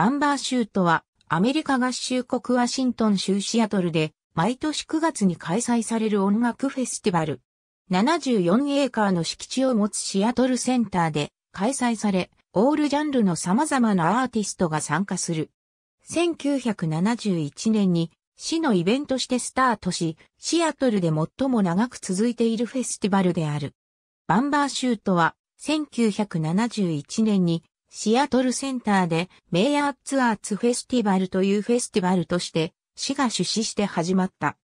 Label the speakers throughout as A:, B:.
A: バンバーシュートは、アメリカ合衆国ワシントン州シアトルで、
B: 毎年9月に開催される音楽フェスティバル。74エーカーの敷地を持つシアトルセンターで開催され、オールジャンルの様々なアーティストが参加する。1971年に市のイベントしてスタートし、シアトルで最も長く続いているフェスティバルである。バンバーシュートは、1971年にシアトルセンターでメイアーツアーツフェスティバルというフェスティバルとして市が出資して始まった。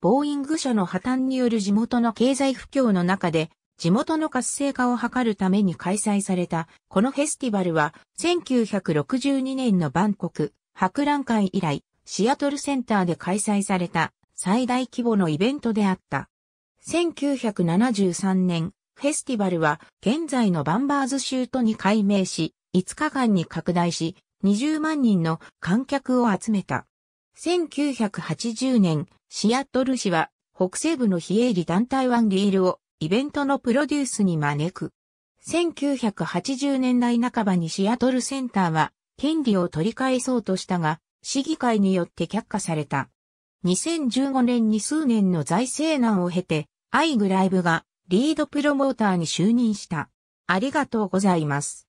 B: ボーイング社の破綻による地元の経済不況の中で地元の活性化を図るために開催されたこのフェスティバルは1962年のバンコク博覧会以来シアトルセンターで開催された最大規模のイベントであった。1973年フェスティバルは現在のバンバーズ州都に改名し、5日間に拡大し、20万人の観客を集めた。1980年、シアトル市は北西部の非営利団体ワンリールをイベントのプロデュースに招く。1980年代半ばにシアトルセンターは権利を取り返そうとしたが、市議会によって却下された。2015年に数年の財政難を経て、アイグライブがリードプロモーター
A: に就任した。ありがとうございます。